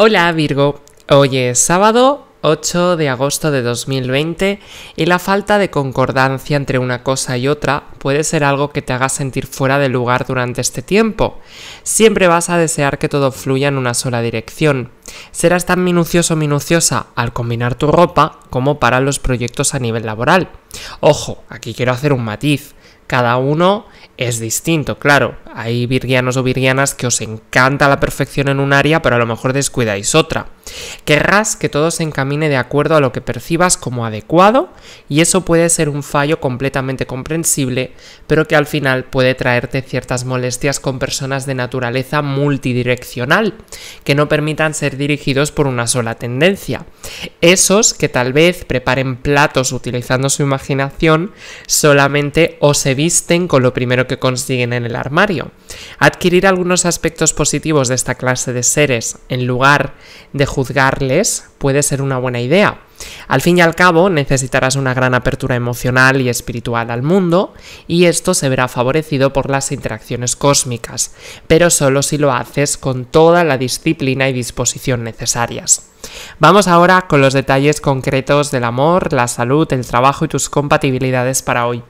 Hola Virgo, hoy es sábado 8 de agosto de 2020 y la falta de concordancia entre una cosa y otra puede ser algo que te haga sentir fuera de lugar durante este tiempo. Siempre vas a desear que todo fluya en una sola dirección. Serás tan minucioso o minuciosa al combinar tu ropa como para los proyectos a nivel laboral. Ojo, aquí quiero hacer un matiz cada uno es distinto. Claro, hay virgianos o virgianas que os encanta la perfección en un área, pero a lo mejor descuidáis otra. Querrás que todo se encamine de acuerdo a lo que percibas como adecuado y eso puede ser un fallo completamente comprensible, pero que al final puede traerte ciertas molestias con personas de naturaleza multidireccional, que no permitan ser dirigidos por una sola tendencia. Esos que tal vez preparen platos utilizando su imaginación solamente o se visten con lo primero que consiguen en el armario. Adquirir algunos aspectos positivos de esta clase de seres en lugar de juzgarles puede ser una buena idea. Al fin y al cabo, necesitarás una gran apertura emocional y espiritual al mundo, y esto se verá favorecido por las interacciones cósmicas, pero solo si lo haces con toda la disciplina y disposición necesarias. Vamos ahora con los detalles concretos del amor, la salud, el trabajo y tus compatibilidades para hoy.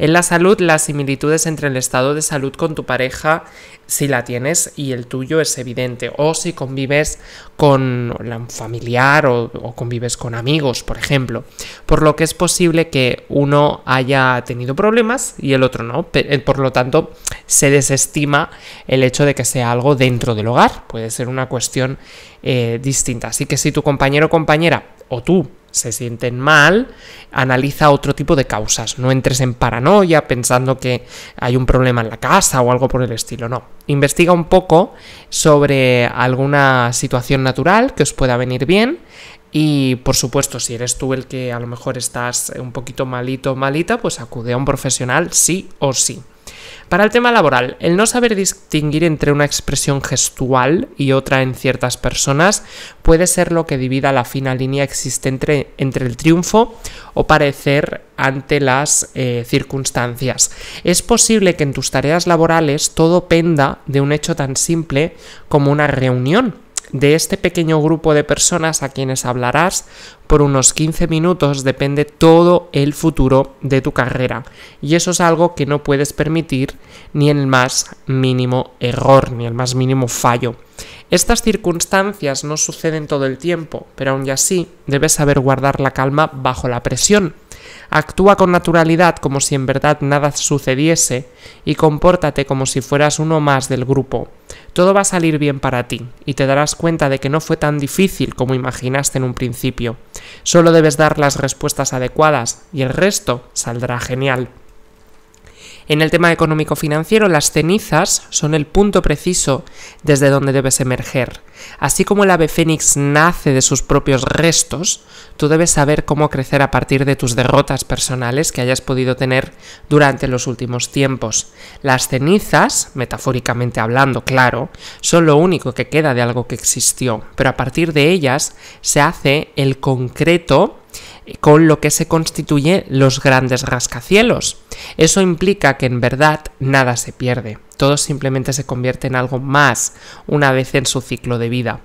En la salud, las similitudes entre el estado de salud con tu pareja, si la tienes y el tuyo es evidente, o si convives con un familiar o, convives con amigos, por ejemplo, por lo que es posible que uno haya tenido problemas y el otro no, eh, por lo tanto se desestima el hecho de que sea algo dentro del hogar, puede ser una cuestión eh, distinta, así que si tu compañero o compañera o tú se sienten mal, analiza otro tipo de causas. No entres en paranoia pensando que hay un problema en la casa o algo por el estilo, no. Investiga un poco sobre alguna situación natural que os pueda venir bien y por supuesto, si eres tú el que a lo mejor estás un poquito malito o malita, pues acude a un profesional sí o sí. Para el tema laboral, el no saber distinguir entre una expresión gestual y otra en ciertas personas puede ser lo que divida la fina línea existente entre, el triunfo o parecer ante las eh, circunstancias. Es posible que en tus tareas laborales todo penda de un hecho tan simple como una reunión de este pequeño grupo de personas a quienes hablarás por unos 15 minutos depende todo el futuro de tu carrera. Y eso es algo que no puedes permitir ni el más mínimo error, ni el más mínimo fallo. Estas circunstancias no suceden todo el tiempo, pero aún así debes saber guardar la calma bajo la presión. Actúa con naturalidad como si en verdad nada sucediese y compórtate como si fueras uno más del grupo. Todo va a salir bien para ti y te darás cuenta de que no fue tan difícil como imaginaste en un principio. Solo debes dar las respuestas adecuadas y el resto saldrá genial. En el tema económico financiero, las cenizas son el punto preciso desde donde debes emerger. Así como el ave fénix nace de sus propios restos, tú debes saber cómo crecer a partir de tus derrotas personales que hayas podido tener durante los últimos tiempos. Las cenizas, metafóricamente hablando, claro, son lo único que queda de algo que existió, pero a partir de ellas se hace el concreto eh, con lo que se constituye los grandes rascacielos. Eso implica que en verdad nada se pierde todo simplemente se convierte en algo más una vez en su ciclo de vida.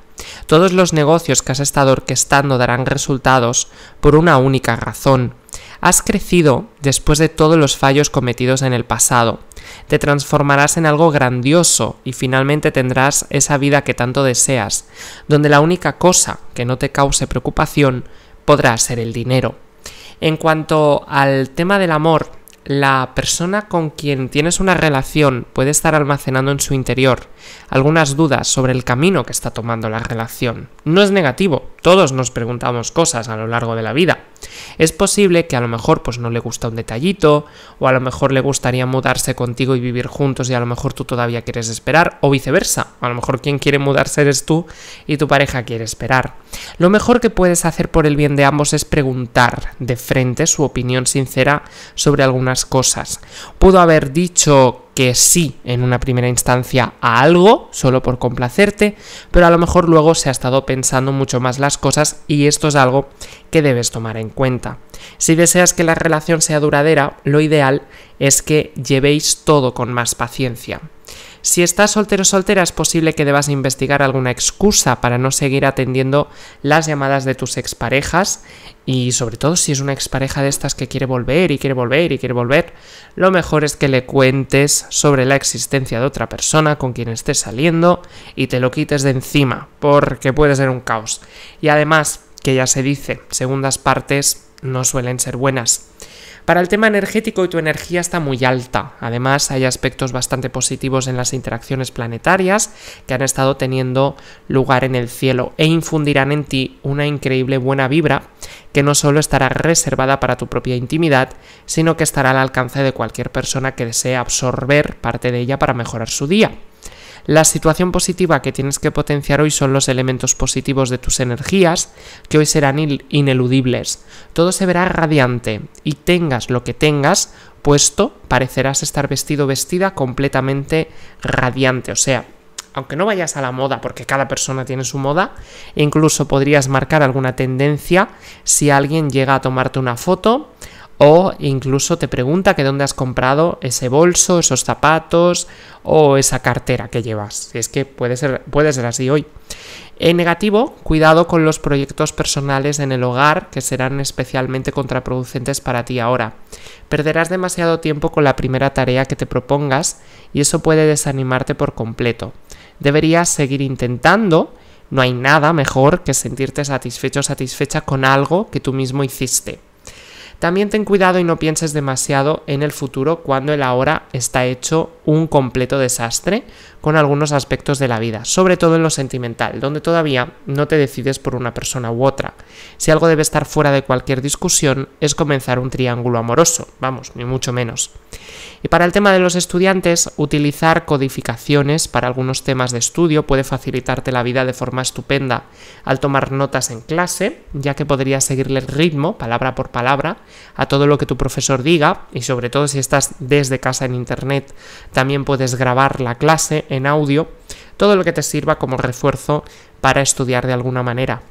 Todos los negocios que has estado orquestando darán resultados por una única razón. Has crecido después de todos los fallos cometidos en el pasado. Te transformarás en algo grandioso y finalmente tendrás esa vida que tanto deseas, donde la única cosa que no te cause preocupación podrá ser el dinero. En cuanto al tema del amor, la persona con quien tienes una relación puede estar almacenando en su interior algunas dudas sobre el camino que está tomando la relación. No es negativo, todos nos preguntamos cosas a lo largo de la vida, es posible que a lo mejor pues no le gusta un detallito o a lo mejor le gustaría mudarse contigo y vivir juntos y a lo mejor tú todavía quieres esperar o viceversa. A lo mejor quien quiere mudarse eres tú y tu pareja quiere esperar. Lo mejor que puedes hacer por el bien de ambos es preguntar de frente su opinión sincera sobre algunas cosas. Pudo haber dicho que sí en una primera instancia a algo, solo por complacerte, pero a lo mejor luego se ha estado pensando mucho más las cosas y esto es algo que debes tomar en cuenta. Si deseas que la relación sea duradera, lo ideal es que llevéis todo con más paciencia. Si estás soltero o soltera, es posible que debas investigar alguna excusa para no seguir atendiendo las llamadas de tus exparejas y sobre todo si es una expareja de estas que quiere volver y quiere volver y quiere volver, lo mejor es que le cuentes sobre la existencia de otra persona con quien estés saliendo y te lo quites de encima, porque puede ser un caos. Y además, que ya se dice, segundas partes no suelen ser buenas. Para el tema energético, tu energía está muy alta. Además, hay aspectos bastante positivos en las interacciones planetarias que han estado teniendo lugar en el cielo e infundirán en ti una increíble buena vibra que no solo estará reservada para tu propia intimidad, sino que estará al alcance de cualquier persona que desee absorber parte de ella para mejorar su día. La situación positiva que tienes que potenciar hoy son los elementos positivos de tus energías, que hoy serán ineludibles. Todo se verá radiante y tengas lo que tengas puesto, parecerás estar vestido o vestida completamente radiante, o sea, aunque no vayas a la moda, porque cada persona tiene su moda, incluso podrías marcar alguna tendencia si alguien llega a tomarte una foto o incluso te pregunta que dónde has comprado ese bolso, esos zapatos o esa cartera que llevas. Es que puede ser, puede ser así hoy. En negativo, cuidado con los proyectos personales en el hogar que serán especialmente contraproducentes para ti ahora. Perderás demasiado tiempo con la primera tarea que te propongas y eso puede desanimarte por completo. Deberías seguir intentando no hay nada mejor que sentirte satisfecho o satisfecha con algo que tú mismo hiciste. También ten cuidado y no pienses demasiado en el futuro cuando el ahora está hecho un completo desastre con algunos aspectos de la vida, sobre todo en lo sentimental, donde todavía no te decides por una persona u otra. Si algo debe estar fuera de cualquier discusión es comenzar un triángulo amoroso, vamos, ni mucho menos. Y para el tema de los estudiantes, utilizar codificaciones para algunos temas de estudio puede facilitarte la vida de forma estupenda al tomar notas en clase, ya que podrías seguirle el ritmo, palabra por palabra, a todo lo que tu profesor diga y sobre todo si estás desde casa en internet también puedes grabar la clase en audio, todo lo que te sirva como refuerzo para estudiar de alguna manera.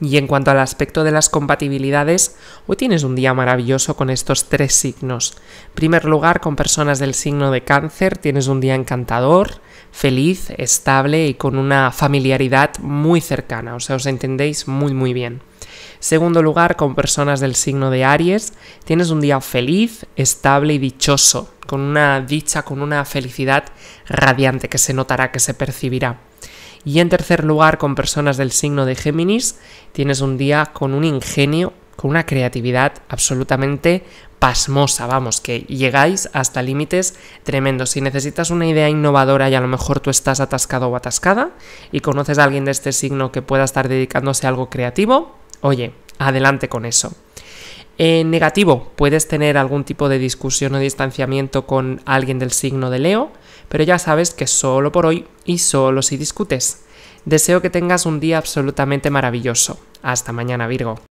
Y en cuanto al aspecto de las compatibilidades, hoy tienes un día maravilloso con estos tres signos. En primer lugar, con personas del signo de cáncer, tienes un día encantador, feliz, estable y con una familiaridad muy cercana, o sea, os entendéis muy muy bien. Segundo lugar, con personas del signo de Aries, tienes un día feliz, estable y dichoso, con una dicha, con una felicidad radiante que se notará, que se percibirá. Y en tercer lugar, con personas del signo de Géminis, tienes un día con un ingenio, con una creatividad absolutamente pasmosa, vamos, que llegáis hasta límites tremendos. Si necesitas una idea innovadora y a lo mejor tú estás atascado o atascada y conoces a alguien de este signo que pueda estar dedicándose a algo creativo, Oye, adelante con eso. En negativo, puedes tener algún tipo de discusión o distanciamiento con alguien del signo de Leo, pero ya sabes que solo por hoy y solo si discutes. Deseo que tengas un día absolutamente maravilloso. Hasta mañana, Virgo.